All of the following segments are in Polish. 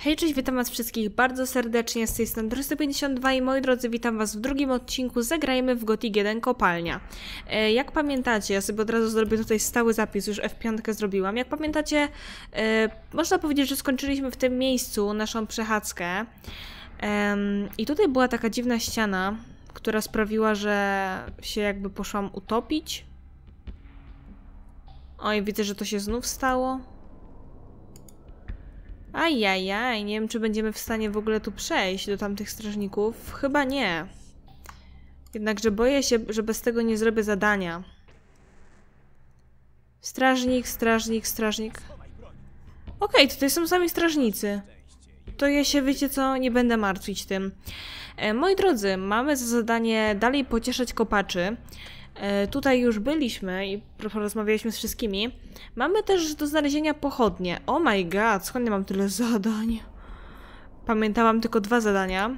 Hej, cześć, witam was wszystkich bardzo serdecznie, z tej strony 352 i moi drodzy, witam was w drugim odcinku Zagrajmy w Gothic 1 Kopalnia. E, jak pamiętacie, ja sobie od razu zrobię tutaj stały zapis, już F5 zrobiłam. Jak pamiętacie, e, można powiedzieć, że skończyliśmy w tym miejscu naszą przechadzkę. I tutaj była taka dziwna ściana, która sprawiła, że się jakby poszłam utopić. Oj, widzę, że to się znów stało. Ajajaj, nie wiem czy będziemy w stanie w ogóle tu przejść do tamtych strażników. Chyba nie. Jednakże boję się, że bez tego nie zrobię zadania. Strażnik, strażnik, strażnik. Okej, okay, tutaj są sami strażnicy. To ja się, wiecie co, nie będę martwić tym. E, moi drodzy, mamy za zadanie dalej pocieszać kopaczy. E, tutaj już byliśmy i porozmawialiśmy z wszystkimi. Mamy też do znalezienia pochodnie. Oh my god, skąd ja mam tyle zadań? Pamiętałam tylko dwa zadania.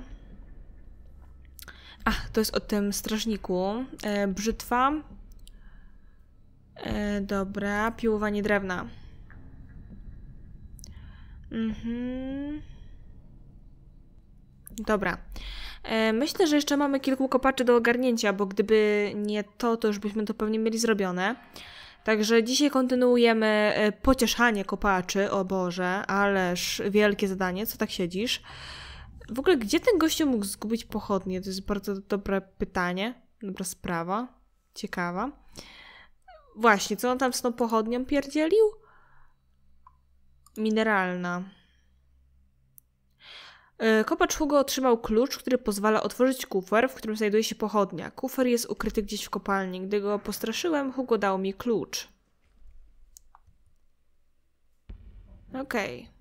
Ach, to jest o tym strażniku. E, brzytwa. E, dobra, piłowanie drewna. Mhm. Dobra. E, myślę, że jeszcze mamy kilku kopaczy do ogarnięcia, bo gdyby nie to, to już byśmy to pewnie mieli zrobione. Także dzisiaj kontynuujemy e, pocieszanie kopaczy. O Boże, ależ wielkie zadanie, co tak siedzisz? W ogóle, gdzie ten gościu mógł zgubić pochodnie? To jest bardzo dobre pytanie, dobra sprawa, ciekawa. Właśnie, co on tam z tą pochodnią pierdzielił? Mineralna. E, Kopacz Hugo otrzymał klucz, który pozwala otworzyć kufer, w którym znajduje się pochodnia. Kufer jest ukryty gdzieś w kopalni. Gdy go postraszyłem, Hugo dał mi klucz. Okej. Okay.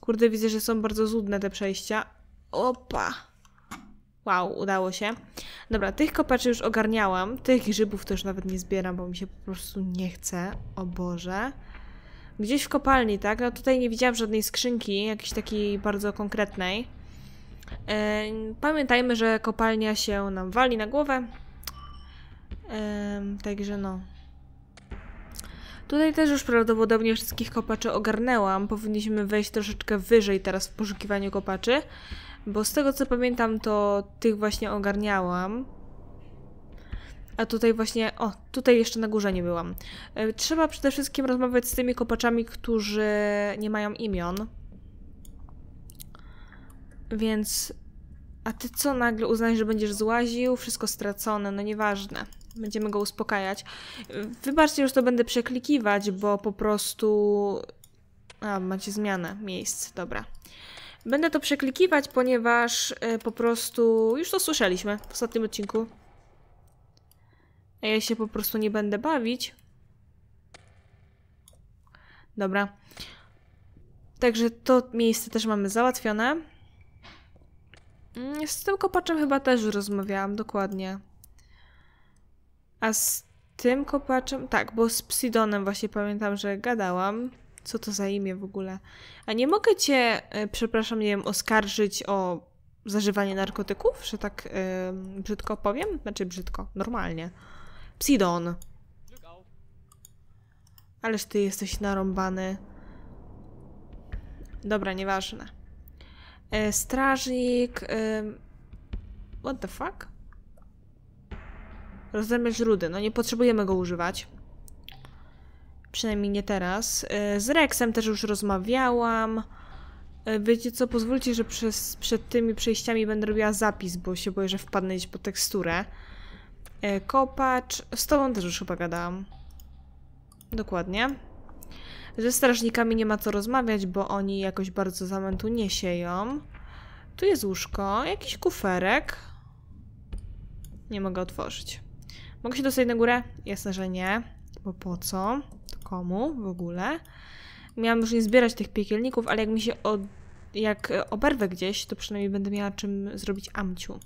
Kurde, widzę, że są bardzo złudne te przejścia. Opa! Wow, udało się. Dobra, tych kopaczy już ogarniałam. Tych grzybów też nawet nie zbieram, bo mi się po prostu nie chce. O Boże. Gdzieś w kopalni, tak? No tutaj nie widziałam żadnej skrzynki, jakiejś takiej bardzo konkretnej. E, pamiętajmy, że kopalnia się nam wali na głowę. także no. Tutaj też już prawdopodobnie wszystkich kopaczy ogarnęłam. Powinniśmy wejść troszeczkę wyżej teraz w poszukiwaniu kopaczy. Bo z tego co pamiętam, to tych właśnie ogarniałam. A tutaj właśnie, o, tutaj jeszcze na górze nie byłam. E, trzeba przede wszystkim rozmawiać z tymi kopaczami, którzy nie mają imion. Więc... A ty co nagle uznajesz, że będziesz złaził? Wszystko stracone, no nieważne. Będziemy go uspokajać. Wybaczcie, że to będę przeklikiwać, bo po prostu... A, macie zmianę miejsc, dobra. Będę to przeklikiwać, ponieważ e, po prostu już to słyszeliśmy w ostatnim odcinku. A ja się po prostu nie będę bawić. Dobra. Także to miejsce też mamy załatwione. Mm, z tym kopaczem chyba też rozmawiałam, dokładnie. A z tym kopaczem... Tak, bo z Psidonem właśnie pamiętam, że gadałam. Co to za imię w ogóle? A nie mogę cię, e, przepraszam, nie wiem, oskarżyć o zażywanie narkotyków? Że tak yy, brzydko powiem? Znaczy brzydko, normalnie. Psidon. Ależ ty jesteś narąbany. Dobra, nieważne. E, strażnik... E, what the fuck? Rozdrębiacz rudy. No nie potrzebujemy go używać. Przynajmniej nie teraz. E, z Rexem też już rozmawiałam. E, wiecie co, pozwólcie, że przez, przed tymi przejściami będę robiła zapis, bo się boję, że wpadnę gdzieś po teksturę. E, kopacz. Z tobą też już chyba gadałam. Dokładnie. Ze strażnikami nie ma co rozmawiać, bo oni jakoś bardzo zamętu nie sieją. Tu jest łóżko, jakiś kuferek. Nie mogę otworzyć. Mogę się dostać na górę? Jasne, że nie. Bo po co? Komu w ogóle? Miałam już nie zbierać tych piekielników, ale jak mi się od... jak oberwę gdzieś, to przynajmniej będę miała czym zrobić amciu.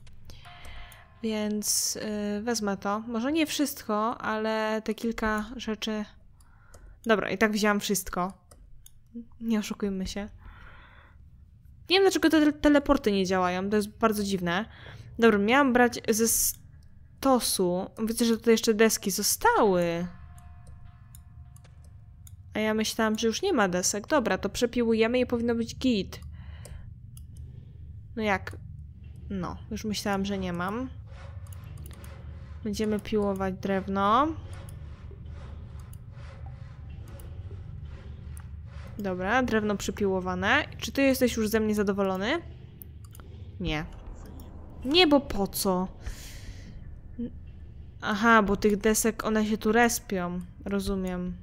Więc yy, wezmę to. Może nie wszystko, ale te kilka rzeczy... Dobra, i tak wzięłam wszystko. Nie oszukujmy się. Nie wiem, dlaczego te teleporty nie działają. To jest bardzo dziwne. Dobra, miałam brać ze stosu. Widzę, że tutaj jeszcze deski zostały. A ja myślałam, że już nie ma desek. Dobra, to przepiłujemy i powinno być git. No jak? No, już myślałam, że nie mam. Będziemy piłować drewno. Dobra, drewno przypiłowane. Czy ty jesteś już ze mnie zadowolony? Nie. Nie, bo po co? Aha, bo tych desek, one się tu respią. Rozumiem.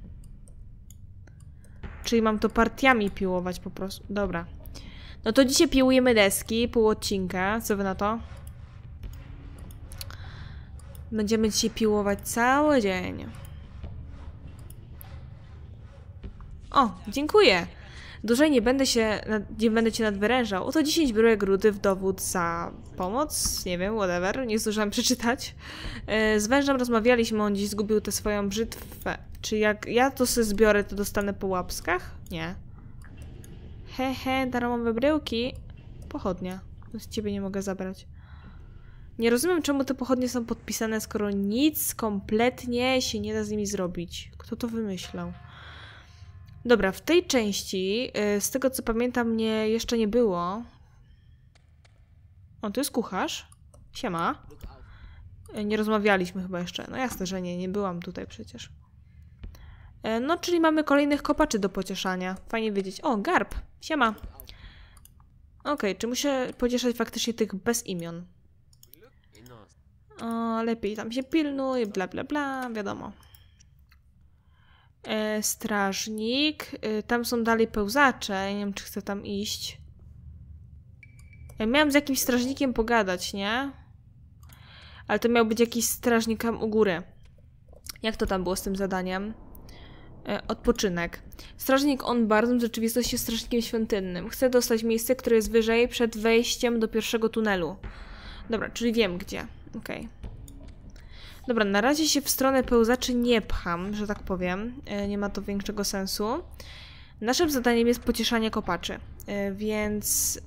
Czyli mam to partiami piłować po prostu. Dobra. No to dzisiaj piłujemy deski, pół odcinka. Co wy na to? Będziemy dzisiaj piłować cały dzień. O, dziękuję. Dłużej nie będę się, nie będę cię nadwyrężał. Oto 10 bryłek rudy w dowód za pomoc. Nie wiem, whatever, nie zdążyłam przeczytać. E, z wężem rozmawialiśmy, on dziś zgubił tę swoją brzytwę. Czy jak ja to sobie zbiorę, to dostanę po łapskach? Nie. Hehe, he, darmowe bryłki. Pochodnia. No, z ciebie nie mogę zabrać. Nie rozumiem, czemu te pochodnie są podpisane, skoro nic kompletnie się nie da z nimi zrobić. Kto to wymyślał? Dobra, w tej części, y, z tego co pamiętam, mnie jeszcze nie było. O, tu jest kucharz. Siema. Y, nie rozmawialiśmy chyba jeszcze. No jasne, że nie, nie byłam tutaj przecież. Y, no, czyli mamy kolejnych kopaczy do pocieszania. Fajnie wiedzieć. O, garb. Siema. Okej, okay, czy muszę pocieszać faktycznie tych bez imion? o, lepiej tam się pilnuj, bla bla bla, wiadomo. E, strażnik. E, tam są dalej pełzacze. Nie wiem, czy chcę tam iść. Ja e, miałam z jakimś strażnikiem pogadać, nie? Ale to miał być jakiś strażnik u góry. Jak to tam było z tym zadaniem? E, odpoczynek. Strażnik on bardzo w rzeczywistości jest strażnikiem świątynnym. Chce dostać miejsce, które jest wyżej przed wejściem do pierwszego tunelu. Dobra, czyli wiem gdzie. Okej. Okay. Dobra, na razie się w stronę pełzaczy nie pcham, że tak powiem. E, nie ma to większego sensu. Naszym zadaniem jest pocieszanie kopaczy, e, więc...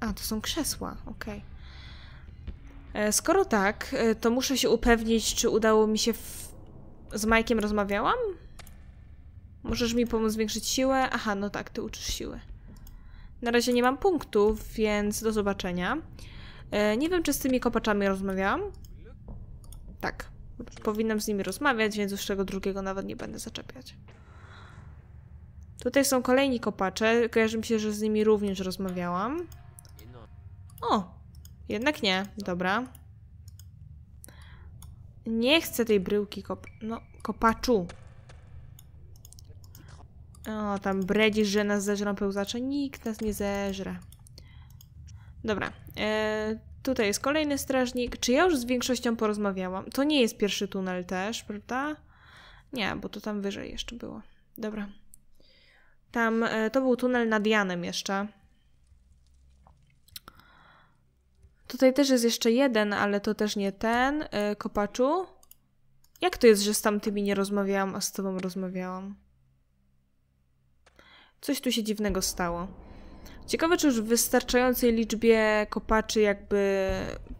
A, to są krzesła, okej. Okay. E, skoro tak, to muszę się upewnić, czy udało mi się... W... Z Majkiem rozmawiałam? Możesz mi pomóc zwiększyć siłę? Aha, no tak, ty uczysz siły. Na razie nie mam punktów, więc do zobaczenia. E, nie wiem, czy z tymi kopaczami rozmawiałam. Tak. Powinnam z nimi rozmawiać, więc już tego drugiego nawet nie będę zaczepiać. Tutaj są kolejni kopacze. Kojarzy mi się, że z nimi również rozmawiałam. O! Jednak nie. Dobra. Nie chcę tej bryłki kop... No, kopaczu. O, tam bredzisz, że nas zeżrą pełzacze. Nikt nas nie zeżre. Dobra. E, tutaj jest kolejny strażnik. Czy ja już z większością porozmawiałam? To nie jest pierwszy tunel też, prawda? Nie, bo to tam wyżej jeszcze było. Dobra. Tam e, to był tunel nad Janem jeszcze. Tutaj też jest jeszcze jeden, ale to też nie ten. E, kopaczu? Jak to jest, że z tamtymi nie rozmawiałam, a z tobą rozmawiałam? Coś tu się dziwnego stało. Ciekawe, czy już w wystarczającej liczbie kopaczy jakby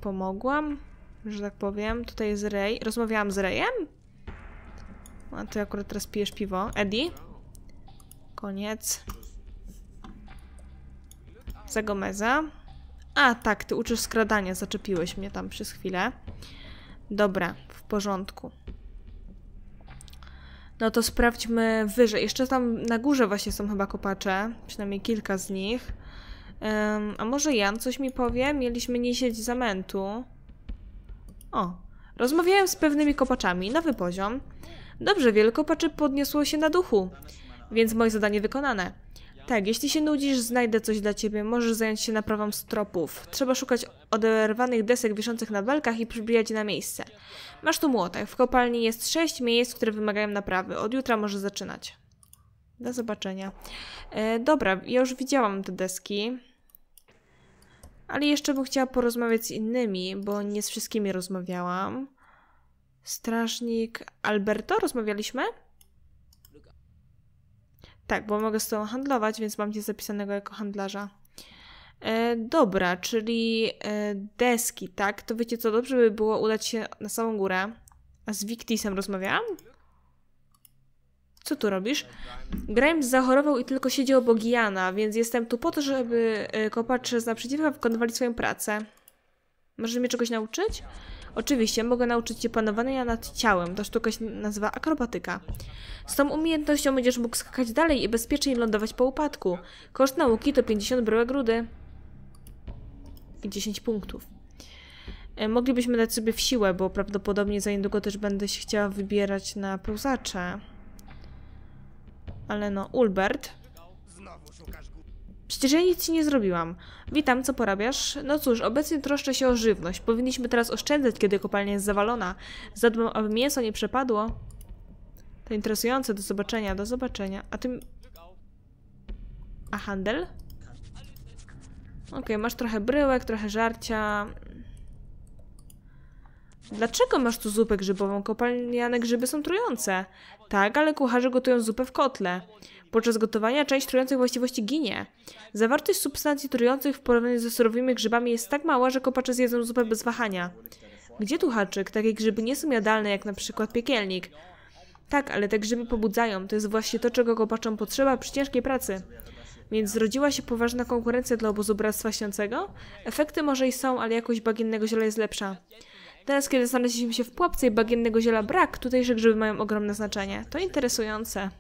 pomogłam, że tak powiem. Tutaj jest Rej. Rozmawiałam z Rejem? A ty akurat teraz pijesz piwo. Eddie? Koniec. Za Gomeza. A, tak, ty uczysz skradania. Zaczepiłeś mnie tam przez chwilę. Dobra, w porządku. No to sprawdźmy wyżej. Jeszcze tam na górze właśnie są chyba kopacze, przynajmniej kilka z nich. Um, a może Jan coś mi powie? Mieliśmy niesieć zamętu. O, rozmawiałem z pewnymi kopaczami, nowy poziom. Dobrze, wielu kopaczy podniosło się na duchu, więc moje zadanie wykonane. Tak, jeśli się nudzisz, znajdę coś dla ciebie. Możesz zająć się naprawą stropów. Trzeba szukać oderwanych desek wiszących na belkach i przybijać je na miejsce. Masz tu młotek. W kopalni jest sześć miejsc, które wymagają naprawy. Od jutra możesz zaczynać. Do zobaczenia. E, dobra, ja już widziałam te deski. Ale jeszcze bym chciała porozmawiać z innymi, bo nie z wszystkimi rozmawiałam. Strażnik Alberto, rozmawialiśmy? Tak, bo mogę z tobą handlować, więc mam cię zapisanego jako handlarza. E, dobra, czyli e, deski, tak? To wiecie co, dobrze by było udać się na samą górę. A z Victisem rozmawiałam? Co tu robisz? Grimes zachorował i tylko siedzi obok Jana, więc jestem tu po to, żeby e, kopacze z naprzeciwka wykonywali swoją pracę. Możesz mnie czegoś nauczyć? Oczywiście, mogę nauczyć się panowania nad ciałem. Ta sztuka się nazywa akrobatyka. Z tą umiejętnością będziesz mógł skakać dalej i bezpiecznie lądować po upadku. Koszt nauki to 50 bryłek rudy. I 10 punktów. E, moglibyśmy dać sobie w siłę, bo prawdopodobnie za niedługo też będę się chciała wybierać na pełzacze. Ale no, Ulbert. Przecież ja nic ci nie zrobiłam. Witam, co porabiasz? No cóż, obecnie troszczę się o żywność. Powinniśmy teraz oszczędzać, kiedy kopalnia jest zawalona. Zadbam, aby mięso nie przepadło. To interesujące. Do zobaczenia, do zobaczenia. A tym... A handel? Okej, okay, masz trochę bryłek, trochę żarcia. Dlaczego masz tu zupę grzybową? Kopalniane grzyby są trujące. Tak, ale kucharze gotują zupę w kotle. Podczas gotowania część trujących właściwości ginie. Zawartość substancji trujących w porównaniu ze surowymi grzybami jest tak mała, że kopacze zjedzą zupę bez wahania. Gdzie tu haczyk? Takie grzyby nie są jadalne jak na przykład piekielnik. Tak, ale te grzyby pobudzają. To jest właśnie to, czego kopaczom potrzeba przy ciężkiej pracy. Więc zrodziła się poważna konkurencja dla obozu Bractwa Śniącego? Efekty może i są, ale jakość bagiennego ziela jest lepsza. Teraz, kiedy znaleźliśmy się w pułapce i bagiennego ziela brak, tutejsze grzyby mają ogromne znaczenie. To interesujące.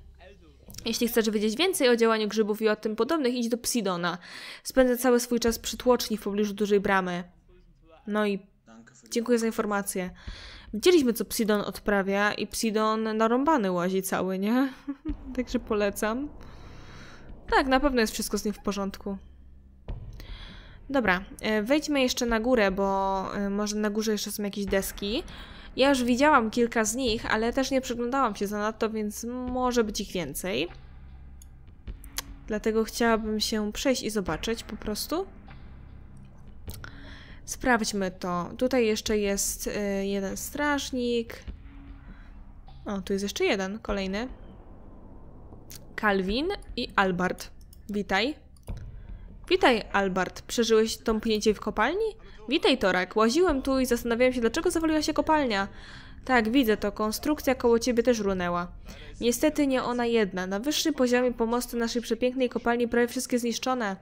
Jeśli chcesz wiedzieć więcej o działaniu grzybów i o tym podobnych, idź do Psidona. Spędzę cały swój czas przy tłoczni w pobliżu dużej bramy. No i dziękuję za informację. Widzieliśmy, co Psidon odprawia i Psidon narąbany łazi cały, nie? Także polecam. Tak, na pewno jest wszystko z nim w porządku. Dobra, e, wejdźmy jeszcze na górę, bo e, może na górze jeszcze są jakieś deski. Ja już widziałam kilka z nich, ale też nie przyglądałam się za nadto, więc może być ich więcej. Dlatego chciałabym się przejść i zobaczyć po prostu. Sprawdźmy to. Tutaj jeszcze jest y, jeden strażnik. O, tu jest jeszcze jeden, kolejny. Calvin i Albert. Witaj. Witaj, Albert. Przeżyłeś tąpnięcie w kopalni? Witaj, Torek. Łaziłem tu i zastanawiałem się, dlaczego zawaliła się kopalnia. Tak, widzę to. Konstrukcja koło ciebie też runęła. Niestety nie ona jedna. Na wyższym poziomie pomosty naszej przepięknej kopalni prawie wszystkie zniszczone.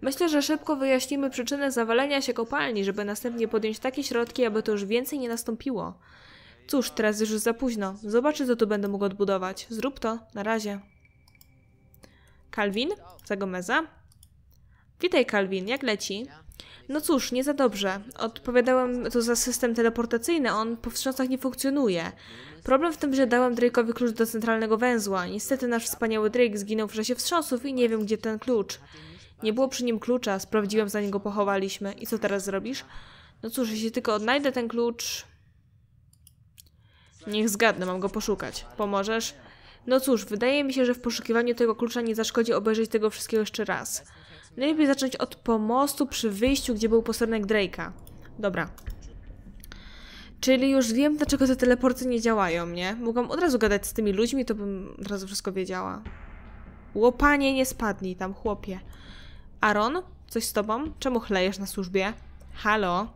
Myślę, że szybko wyjaśnimy przyczynę zawalenia się kopalni, żeby następnie podjąć takie środki, aby to już więcej nie nastąpiło. Cóż, teraz już za późno. Zobaczę, co tu będę mógł odbudować. Zrób to. Na razie. Calvin? Za Gomeza? Witaj, Calvin. Jak leci? No cóż, nie za dobrze. Odpowiadałem to za system teleportacyjny, on po wstrząsach nie funkcjonuje. Problem w tym, że dałem Drake'owi klucz do centralnego węzła. Niestety nasz wspaniały Drake zginął w czasie wstrząsów i nie wiem, gdzie ten klucz. Nie było przy nim klucza, sprawdziłem, zanim go pochowaliśmy. I co teraz zrobisz? No cóż, jeśli tylko odnajdę ten klucz... Niech zgadnę, mam go poszukać. Pomożesz? No cóż, wydaje mi się, że w poszukiwaniu tego klucza nie zaszkodzi obejrzeć tego wszystkiego jeszcze raz. Najlepiej zacząć od pomostu przy wyjściu, gdzie był posterunek Drake'a. Dobra. Czyli już wiem, dlaczego te teleporty nie działają, nie? Mogłam od razu gadać z tymi ludźmi, to bym od razu wszystko wiedziała. Łopanie, nie spadnij tam, chłopie. Aaron, coś z tobą? Czemu chlejesz na służbie? Halo?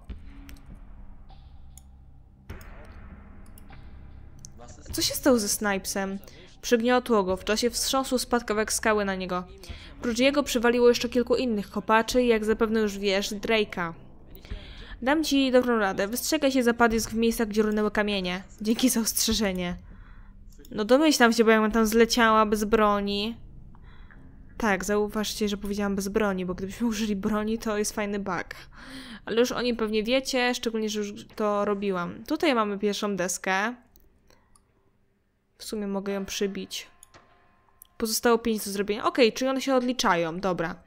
Co się stało ze Snipesem? Przygniotło go, w czasie wstrząsu spadł kawałek skały na niego. Prócz jego przywaliło jeszcze kilku innych kopaczy, jak zapewne już wiesz, Drake'a. Dam ci dobrą radę. Wystrzegaj się zapadlisk w miejscach, gdzie runęły kamienie. Dzięki za ostrzeżenie. No domyślam się, bo ja tam zleciała bez broni. Tak, zauważcie, że powiedziałam bez broni, bo gdybyśmy użyli broni, to jest fajny bug. Ale już o nim pewnie wiecie, szczególnie, że już to robiłam. Tutaj mamy pierwszą deskę. W sumie mogę ją przybić. Pozostało 5 do zrobienia. Okej, okay, czyli one się odliczają, dobra.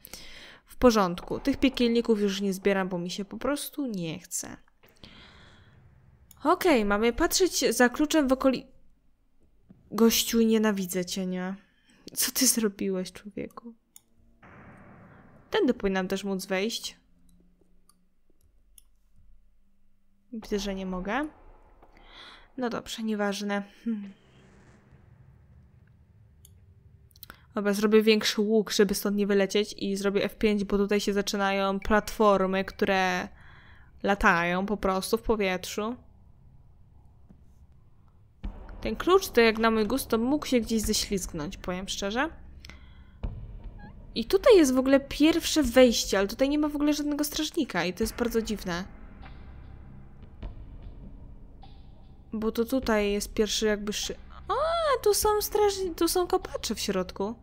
W porządku. Tych piekielników już nie zbieram, bo mi się po prostu nie chce. Okej, okay, mamy patrzeć za kluczem w okolicy... Gościu, nienawidzę cię, nie? Co ty zrobiłeś, człowieku? Tędy powinnam też móc wejść. Widzę, że nie mogę. No dobrze, nieważne. Hmm. Dobra, zrobię większy łuk, żeby stąd nie wylecieć i zrobię F5, bo tutaj się zaczynają platformy, które latają po prostu w powietrzu. Ten klucz to jak na mój gust to mógł się gdzieś ześlizgnąć, powiem szczerze. I tutaj jest w ogóle pierwsze wejście, ale tutaj nie ma w ogóle żadnego strażnika i to jest bardzo dziwne. Bo to tutaj jest pierwszy jakby tu są strażni, tu są kopacze w środku.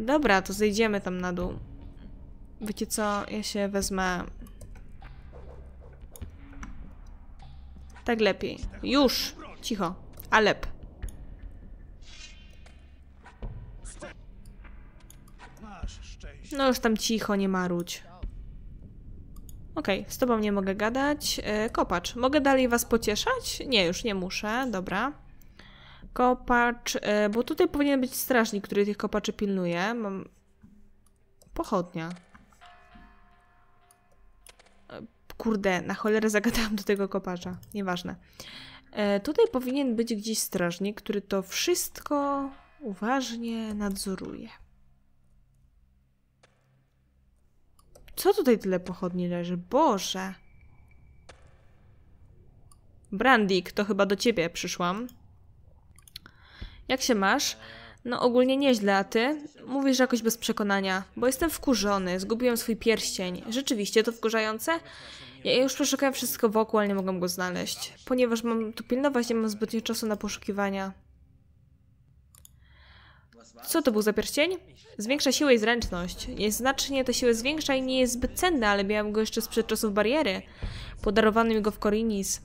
Dobra, to zejdziemy tam na dół. Wiecie co, ja się wezmę... Tak lepiej. Już! Cicho. Alep. No już tam cicho, nie marudź. Okej, okay, z tobą nie mogę gadać. E, kopacz, mogę dalej was pocieszać? Nie, już nie muszę, dobra. Kopacz, e, bo tutaj powinien być strażnik, który tych kopaczy pilnuje. Mam... Pochodnia. E, kurde, na cholerę zagadałam do tego kopacza. Nieważne. E, tutaj powinien być gdzieś strażnik, który to wszystko uważnie nadzoruje. Co tutaj tyle pochodni leży? Boże! Brandik, to chyba do ciebie przyszłam. Jak się masz? No ogólnie nieźle, a ty? Mówisz jakoś bez przekonania, bo jestem wkurzony, zgubiłem swój pierścień. Rzeczywiście to wkurzające? Ja już przeszukałem wszystko wokół, ale nie mogłem go znaleźć. Ponieważ mam tu pilnować, nie mam zbytnio czasu na poszukiwania. Co to był za pierścień? Zwiększa siłę i zręczność. Jest znacznie to siłę zwiększa i nie jest zbyt cenny, ale miałem go jeszcze sprzed czasów bariery. Podarowano mi go w Korinis.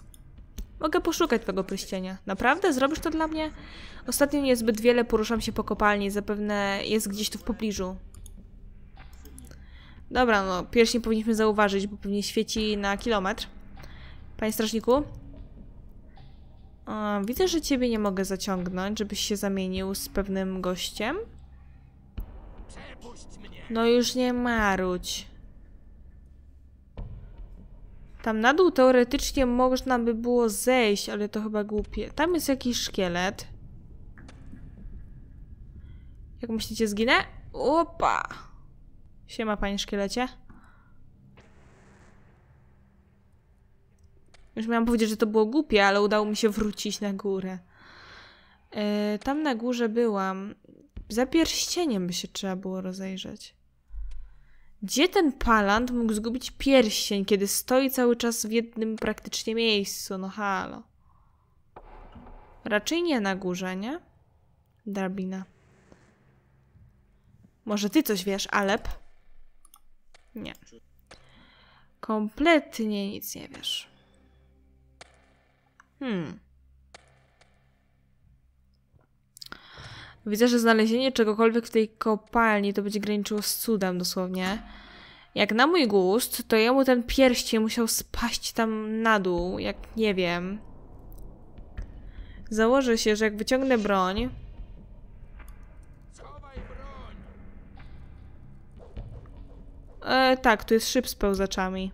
Mogę poszukać tego pierścienia. Naprawdę? Zrobisz to dla mnie? Ostatnio niezbyt wiele poruszam się po kopalni. Zapewne jest gdzieś tu w pobliżu. Dobra, no pierścień powinniśmy zauważyć, bo pewnie świeci na kilometr. Panie strażniku? widzę, że ciebie nie mogę zaciągnąć, żebyś się zamienił z pewnym gościem. No już nie maruć. Tam na dół teoretycznie można by było zejść, ale to chyba głupie. Tam jest jakiś szkielet. Jak myślicie, zginę? Opa! Siema, panie szkielecie. Już miałam powiedzieć, że to było głupie, ale udało mi się wrócić na górę. Yy, tam na górze byłam. Za pierścieniem by się trzeba było rozejrzeć. Gdzie ten palant mógł zgubić pierścień, kiedy stoi cały czas w jednym praktycznie miejscu? No halo. Raczej nie na górze, nie? Drabina. Może ty coś wiesz, Alep? Nie. Kompletnie nic nie wiesz. Hmm. Widzę, że znalezienie czegokolwiek w tej kopalni to będzie graniczyło z cudem dosłownie. Jak na mój gust, to jemu ten pierścień musiał spaść tam na dół, jak nie wiem. Założę się, że jak wyciągnę broń... E, tak, tu jest szyb z pełzaczami.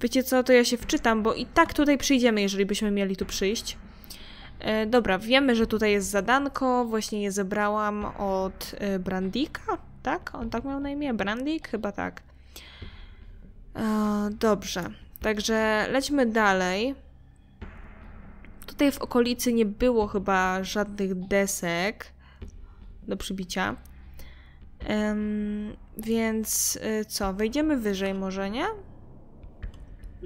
Wiecie co, to ja się wczytam, bo i tak tutaj przyjdziemy, jeżeli byśmy mieli tu przyjść. E, dobra, wiemy, że tutaj jest zadanko, właśnie je zebrałam od e, Brandika, tak? On tak miał na imię? Brandik? Chyba tak. E, dobrze, także lećmy dalej. Tutaj w okolicy nie było chyba żadnych desek do przybicia. Um, więc co, wejdziemy wyżej może, nie?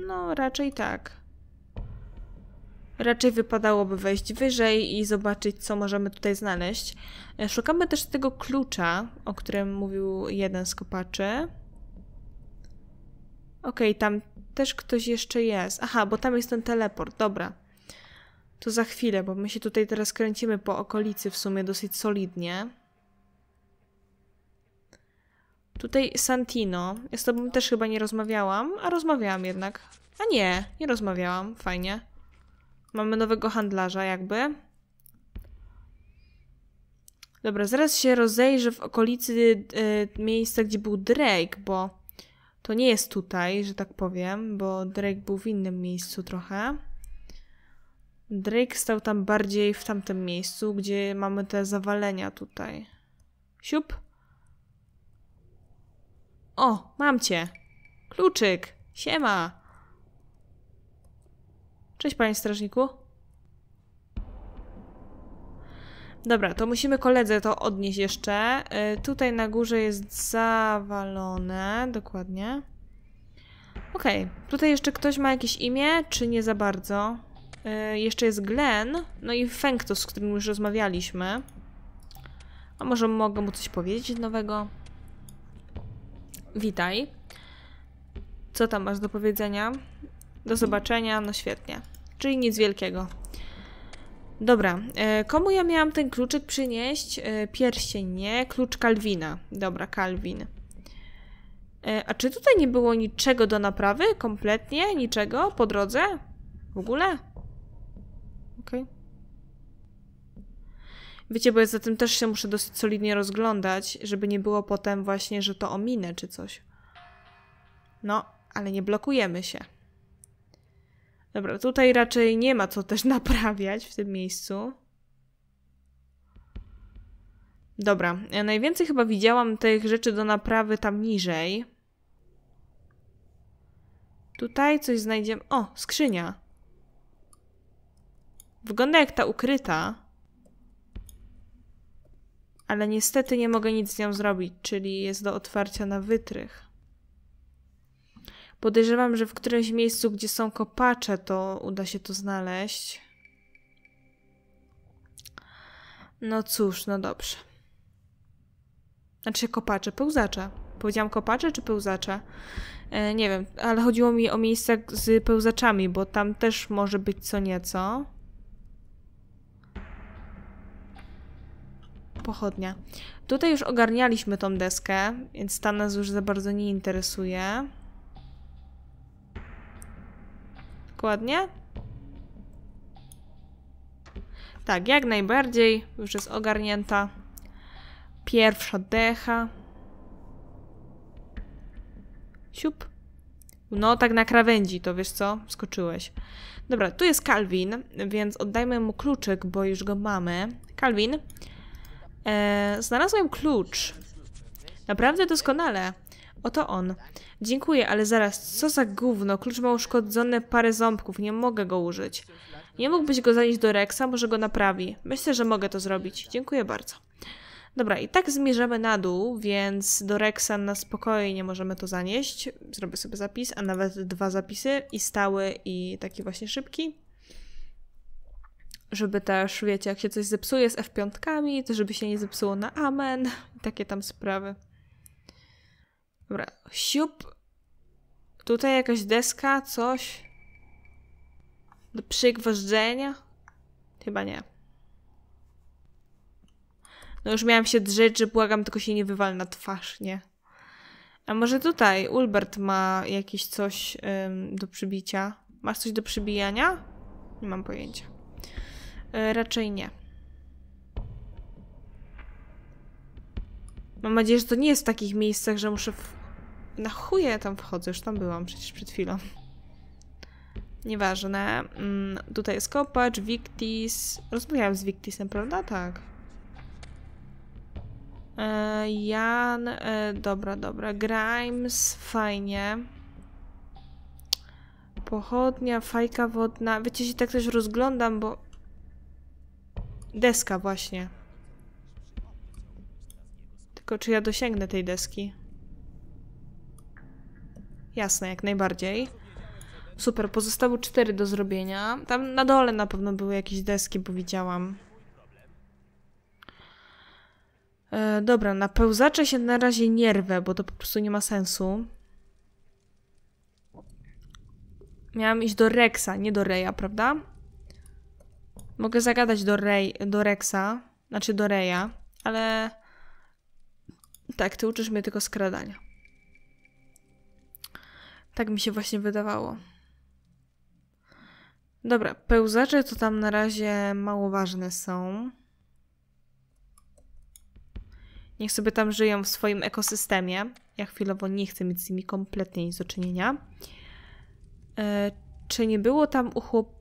No, raczej tak. Raczej wypadałoby wejść wyżej i zobaczyć, co możemy tutaj znaleźć. E, szukamy też tego klucza, o którym mówił jeden z kopaczy. Okej, okay, tam też ktoś jeszcze jest. Aha, bo tam jest ten teleport, dobra. To za chwilę, bo my się tutaj teraz kręcimy po okolicy w sumie dosyć solidnie. Tutaj Santino. Ja z tobą też chyba nie rozmawiałam, a rozmawiałam jednak. A nie, nie rozmawiałam, fajnie. Mamy nowego handlarza jakby. Dobra, zaraz się rozejrzę w okolicy y, miejsca, gdzie był Drake, bo to nie jest tutaj, że tak powiem, bo Drake był w innym miejscu trochę. Drake stał tam bardziej w tamtym miejscu, gdzie mamy te zawalenia tutaj. Siup. O, mam cię. Kluczyk. Siema. Cześć, panie strażniku. Dobra, to musimy koledze to odnieść jeszcze. Yy, tutaj na górze jest zawalone, dokładnie. Okej, okay. tutaj jeszcze ktoś ma jakieś imię, czy nie za bardzo? Yy, jeszcze jest Glen, no i Fengtos, z którym już rozmawialiśmy. A może mogę mu coś powiedzieć nowego? Witaj. Co tam masz do powiedzenia? Do zobaczenia, no świetnie. Czyli nic wielkiego. Dobra, e, komu ja miałam ten kluczyk przynieść? E, pierścień, nie? Klucz Kalwina. Dobra, Kalwin. E, a czy tutaj nie było niczego do naprawy? Kompletnie? Niczego? Po drodze? W ogóle? Okej. Okay. Wiecie, bo ja za tym też się muszę dosyć solidnie rozglądać, żeby nie było potem właśnie, że to ominę czy coś. No, ale nie blokujemy się. Dobra, tutaj raczej nie ma co też naprawiać w tym miejscu. Dobra, ja najwięcej chyba widziałam tych rzeczy do naprawy tam niżej. Tutaj coś znajdziemy. O, skrzynia. Wygląda jak ta ukryta. Ale niestety nie mogę nic z nią zrobić, czyli jest do otwarcia na wytrych. Podejrzewam, że w którymś miejscu, gdzie są kopacze, to uda się to znaleźć. No cóż, no dobrze. Znaczy kopacze, pełzacze. Powiedziałam kopacze czy pełzacze? E, nie wiem, ale chodziło mi o miejsca z pełzaczami, bo tam też może być co nieco. Pochodnia. Tutaj już ogarnialiśmy tą deskę, więc ta nas już za bardzo nie interesuje. Dokładnie. Tak, jak najbardziej. Już jest ogarnięta pierwsza decha. Siup. No, tak na krawędzi, to wiesz co? Skoczyłeś. Dobra, tu jest Calvin, więc oddajmy mu kluczyk, bo już go mamy. Calvin, e, znalazłem klucz. Naprawdę doskonale. Oto on. Dziękuję, ale zaraz, co za gówno? Klucz ma uszkodzone parę ząbków, nie mogę go użyć. Nie mógłbyś go zanieść do Rexa, może go naprawi. Myślę, że mogę to zrobić. Dziękuję bardzo. Dobra, i tak zmierzamy na dół, więc do Rexa na spokojnie możemy to zanieść. Zrobię sobie zapis, a nawet dwa zapisy, i stały, i taki właśnie szybki. Żeby też, wiecie, jak się coś zepsuje z F5, to żeby się nie zepsuło na amen i takie tam sprawy. Dobra, siup. Tutaj jakaś deska, coś. Do przygwożdżenia? Chyba nie. No już miałam się drzeć, że błagam, tylko się nie wywal na twarz, nie? A może tutaj Ulbert ma jakieś coś ym, do przybicia? Masz coś do przybijania? Nie mam pojęcia. Yy, raczej nie. Mam nadzieję, że to nie jest w takich miejscach, że muszę w na chuje ja tam wchodzę? Już tam byłam przecież przed chwilą. Nieważne. Mm, tutaj jest kopacz, Victis. Rozmawiałam z Victisem, prawda? Tak. E, Jan, e, dobra, dobra. Grimes, fajnie. Pochodnia, fajka wodna. Wiecie, się tak też rozglądam, bo... Deska właśnie. Tylko czy ja dosięgnę tej deski? Jasne, jak najbardziej. Super, pozostało cztery do zrobienia. Tam na dole na pewno były jakieś deski, bo widziałam. E, dobra, na pełzacze się na razie nierwę bo to po prostu nie ma sensu. Miałam iść do Rexa, nie do Reja, prawda? Mogę zagadać do, Rej, do Rexa, znaczy do Reja, ale... Tak, ty uczysz mnie tylko skradania. Tak mi się właśnie wydawało. Dobra, pełzacze to tam na razie mało ważne są. Niech sobie tam żyją w swoim ekosystemie. Ja chwilowo nie chcę mieć z nimi kompletnie nic do czynienia. E, czy nie było tam u chłop...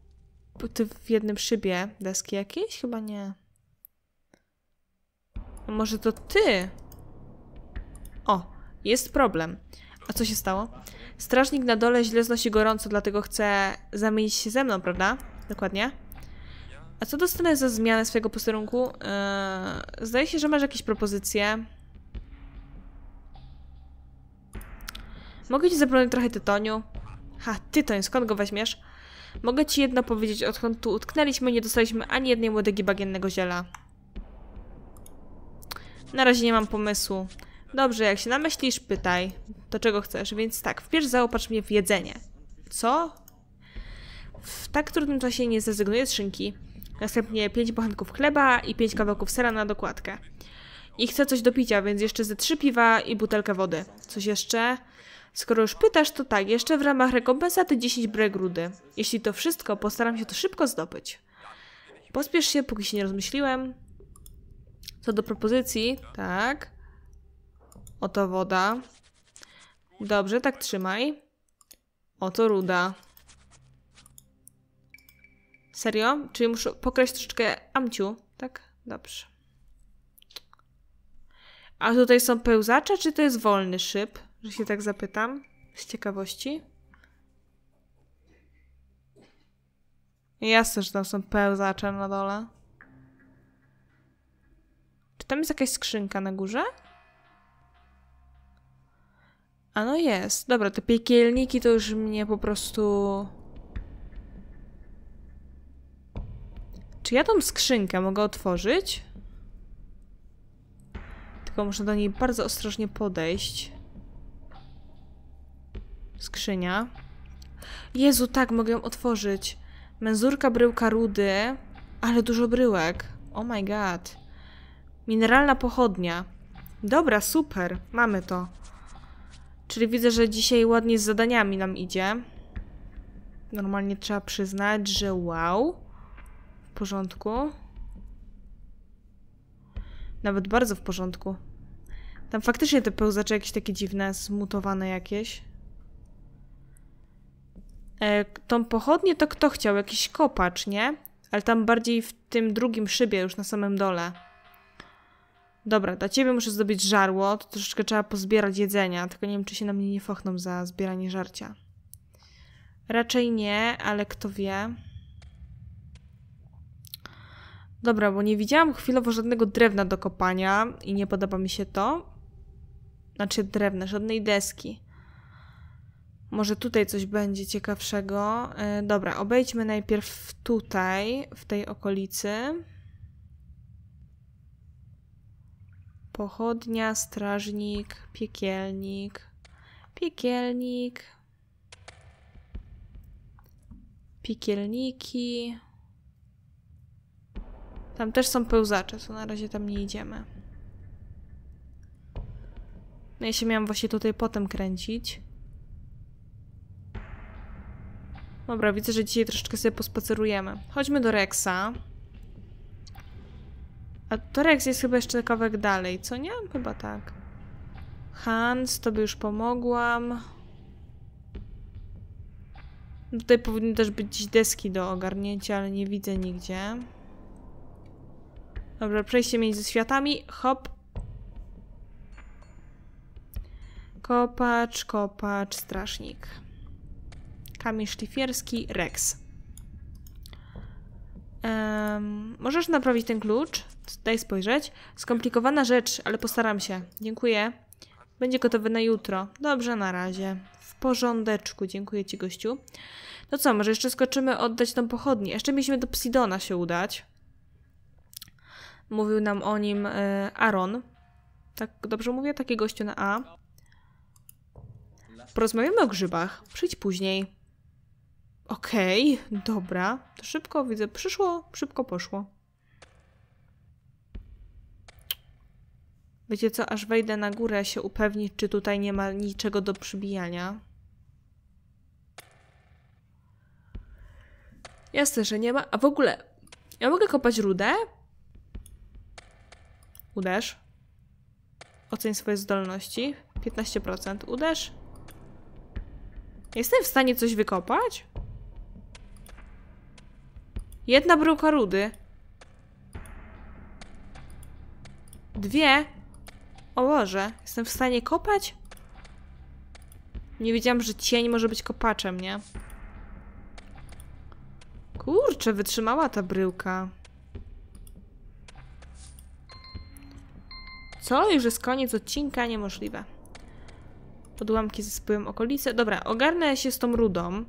w jednym szybie deski jakieś? Chyba nie. A no może to ty? O, jest problem. A co się stało? Strażnik na dole źle znosi gorąco, dlatego chce zamienić się ze mną, prawda? Dokładnie. A co dostanę za zmianę swojego posterunku? Yy, zdaje się, że masz jakieś propozycje. Mogę ci zabronić trochę tytoniu. Ha, tytoń, skąd go weźmiesz? Mogę ci jedno powiedzieć, odkąd tu utknęliśmy, nie dostaliśmy ani jednej łodygi bagiennego ziela. Na razie nie mam pomysłu. Dobrze, jak się namyślisz, pytaj to czego chcesz. Więc tak, wpierw zaopatrz mnie w jedzenie. Co? W tak trudnym czasie nie zrezygnuję z szynki. Następnie 5 bochenków chleba i 5 kawałków sera na dokładkę. I chcę coś do picia, więc jeszcze ze 3 piwa i butelkę wody. Coś jeszcze? Skoro już pytasz, to tak, jeszcze w ramach rekompensaty 10 bregrudy. Jeśli to wszystko, postaram się to szybko zdobyć. Pospiesz się, póki się nie rozmyśliłem. Co do propozycji, tak. Oto woda. Dobrze, tak trzymaj. Oto ruda. Serio? Czyli muszę pokraść troszeczkę amciu, tak? Dobrze. A tutaj są pełzacze, czy to jest wolny szyb? Że się tak zapytam. Z ciekawości. Jasne, że tam są pełzacze na dole. Czy tam jest jakaś skrzynka na górze? A no jest. Dobra, te piekielniki to już mnie po prostu... Czy ja tą skrzynkę mogę otworzyć? Tylko muszę do niej bardzo ostrożnie podejść. Skrzynia. Jezu, tak, mogę ją otworzyć. Menzurka, bryłka rudy, ale dużo bryłek. Oh my god. Mineralna pochodnia. Dobra, super, mamy to. Czyli widzę, że dzisiaj ładnie z zadaniami nam idzie. Normalnie trzeba przyznać, że wow. W porządku. Nawet bardzo w porządku. Tam faktycznie te pełzacze jakieś takie dziwne, zmutowane jakieś. E, tą pochodnię to kto chciał? Jakiś kopacz, nie? Ale tam bardziej w tym drugim szybie, już na samym dole. Dobra, dla ciebie muszę zdobyć żarło, to troszeczkę trzeba pozbierać jedzenia, tylko nie wiem, czy się na mnie nie fochną za zbieranie żarcia. Raczej nie, ale kto wie. Dobra, bo nie widziałam chwilowo żadnego drewna do kopania i nie podoba mi się to. Znaczy drewna, żadnej deski. Może tutaj coś będzie ciekawszego. E, dobra, obejdźmy najpierw tutaj, w tej okolicy. Pochodnia, strażnik, piekielnik. Piekielnik. Piekielniki. Tam też są pełzacze, co na razie tam nie idziemy. No ja się miałam właśnie tutaj potem kręcić. Dobra, widzę, że dzisiaj troszeczkę sobie pospacerujemy. Chodźmy do Rexa. A Torex jest chyba jeszcze kawałek dalej, co nie? Chyba tak. Hans, tobie już pomogłam. Tutaj powinny też być deski do ogarnięcia, ale nie widzę nigdzie. Dobra, przejście między światami. Hop. Kopacz, kopacz, strażnik. Kamień szlifierski, Rex. Um, możesz naprawić ten klucz? Tutaj spojrzeć. Skomplikowana rzecz, ale postaram się. Dziękuję. Będzie gotowy na jutro. Dobrze, na razie. W porządeczku, dziękuję Ci, gościu. No co, może jeszcze skoczymy oddać tą pochodnię. Jeszcze mieliśmy do Psidona się udać. Mówił nam o nim e, Aaron. Tak dobrze mówię? Taki gościu na A. Porozmawiamy o grzybach. Przyjdź później. Okej, okay, dobra. To szybko, widzę, przyszło, szybko poszło. Wiecie co, aż wejdę na górę się upewnić, czy tutaj nie ma niczego do przybijania. Jasne, że nie ma. A w ogóle, ja mogę kopać rudę? Uderz. Oceń swoje zdolności. 15%. Uderz. Jestem w stanie coś wykopać? Jedna bruka rudy. Dwie. O Boże, jestem w stanie kopać? Nie wiedziałam, że cień może być kopaczem, nie? Kurczę, wytrzymała ta bryłka. Co? Już jest koniec odcinka? Niemożliwe. Podłamki zyskują okolice. Dobra, ogarnę się z tą rudą.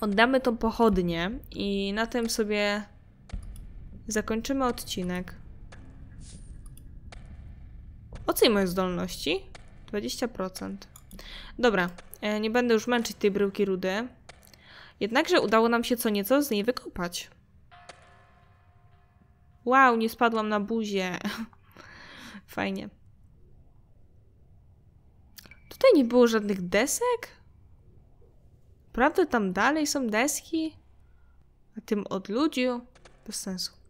Oddamy tą pochodnię i na tym sobie zakończymy odcinek. Ocej moje zdolności. 20%. Dobra, e, nie będę już męczyć tej bryłki rudy. Jednakże udało nam się co nieco z niej wykopać. Wow, nie spadłam na buzię. Fajnie. Tutaj nie było żadnych desek? Prawda tam dalej są deski? Na tym odludziu? Bez sensu.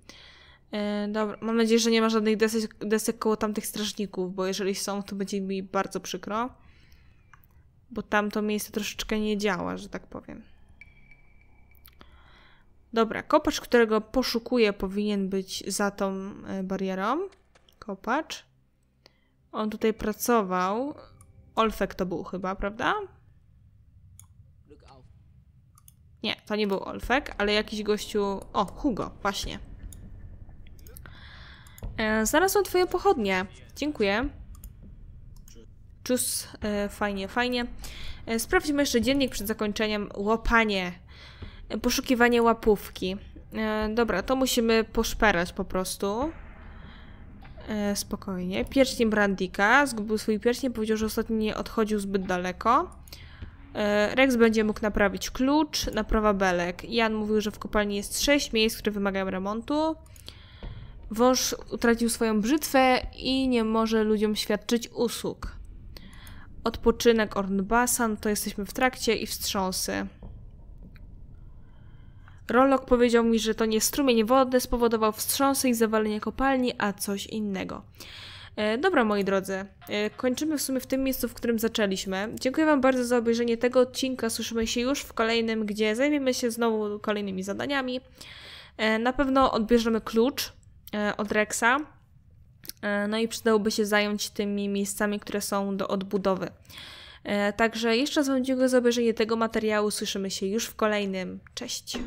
E, dobra, mam nadzieję, że nie ma żadnych desek, desek koło tamtych strażników, bo jeżeli są, to będzie mi bardzo przykro. Bo tamto miejsce troszeczkę nie działa, że tak powiem. Dobra, kopacz, którego poszukuję, powinien być za tą e, barierą. Kopacz. On tutaj pracował. Olfek to był chyba, prawda? Nie, to nie był Olfek, ale jakiś gościu... O, Hugo, właśnie. E, są twoje pochodnie. Dziękuję. Czus, e, fajnie, fajnie. E, sprawdźmy jeszcze dziennik przed zakończeniem. Łopanie. E, poszukiwanie łapówki. E, dobra, to musimy poszperać po prostu. E, spokojnie. Pierścień Brandika. Zgubił swój pierścień, powiedział, że ostatnio nie odchodził zbyt daleko. E, Rex będzie mógł naprawić klucz, naprawa belek. Jan mówił, że w kopalni jest 6 miejsc, które wymagają remontu. Wąż utracił swoją brzytwę i nie może ludziom świadczyć usług. Odpoczynek Ornbasan, to jesteśmy w trakcie i wstrząsy. Rolok powiedział mi, że to nie strumień wodny spowodował wstrząsy i zawalenie kopalni, a coś innego. E, dobra, moi drodzy, e, kończymy w sumie w tym miejscu, w którym zaczęliśmy. Dziękuję Wam bardzo za obejrzenie tego odcinka. Słyszymy się już w kolejnym, gdzie zajmiemy się znowu kolejnymi zadaniami. E, na pewno odbierzemy klucz E, od Rexa. E, no i przydałoby się zająć tymi miejscami, które są do odbudowy. E, także jeszcze raz Wam dziękuję za obejrzenie tego materiału. Słyszymy się już w kolejnym. Cześć!